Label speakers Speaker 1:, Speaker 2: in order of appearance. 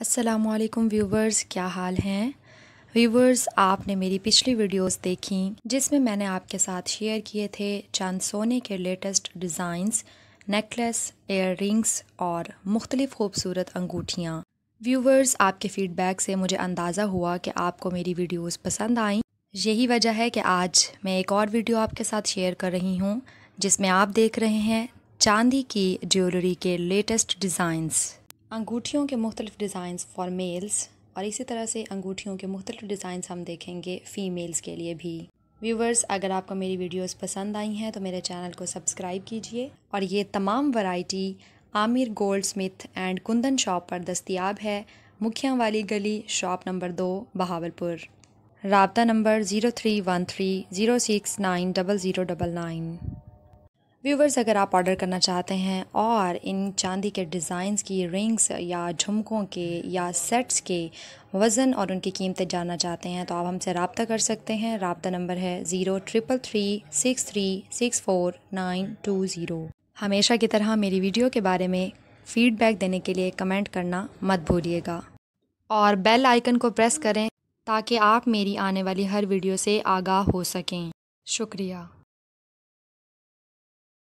Speaker 1: असलकम व्यूवर्स क्या हाल हैं व्यूवर्स आपने मेरी पिछली वीडियोस देखी जिसमें मैंने आपके साथ शेयर किए थे चांद सोने के latest designs necklace earrings और मुख्तलिफ़ खूबसूरत अंगूठियाँ व्यूवर्स आपके फ़ीडबैक से मुझे अंदाज़ा हुआ कि आपको मेरी वीडियोस पसंद आई यही वजह है कि आज मैं एक और वीडियो आपके साथ शेयर कर रही हूँ जिसमें आप देख रहे हैं चांदी की ज्वेलरी के लेटेस्ट डिज़ाइंस अंगूठियों के मुख्तलिफ़ डिज़ाइंस फॉर मेल्स और इसी तरह से अंगूठियों के मुख्तलिफ डिज़ाइंस हम देखेंगे फ़ीमेल्स के लिए भी व्यूवर्स अगर आपको मेरी वीडियोस पसंद आई हैं तो मेरे चैनल को सब्सक्राइब कीजिए और ये तमाम variety Aamir goldsmith and Kundan shop पर दस्तियाब है मुखिया वाली गली शॉप नंबर दो बहावलपुर रबता number zero three one three zero six nine double zero double nine viewers अगर आप ऑर्डर करना चाहते हैं और इन चांदी के डिज़ाइंस की रिंग्स या झुमकों के या सेट्स के वज़न और उनकी कीमतें जानना चाहते हैं तो आप हमसे रबता कर सकते हैं रबता नंबर है zero triple three six three six four nine two zero हमेशा की तरह मेरी वीडियो के बारे में फ़ीडबैक देने के लिए कमेंट करना मत भूलिएगा और बेल आइकन को प्रेस करें ताकि आप मेरी आने वाली हर वीडियो से आगाह हो सकें शुक्रिया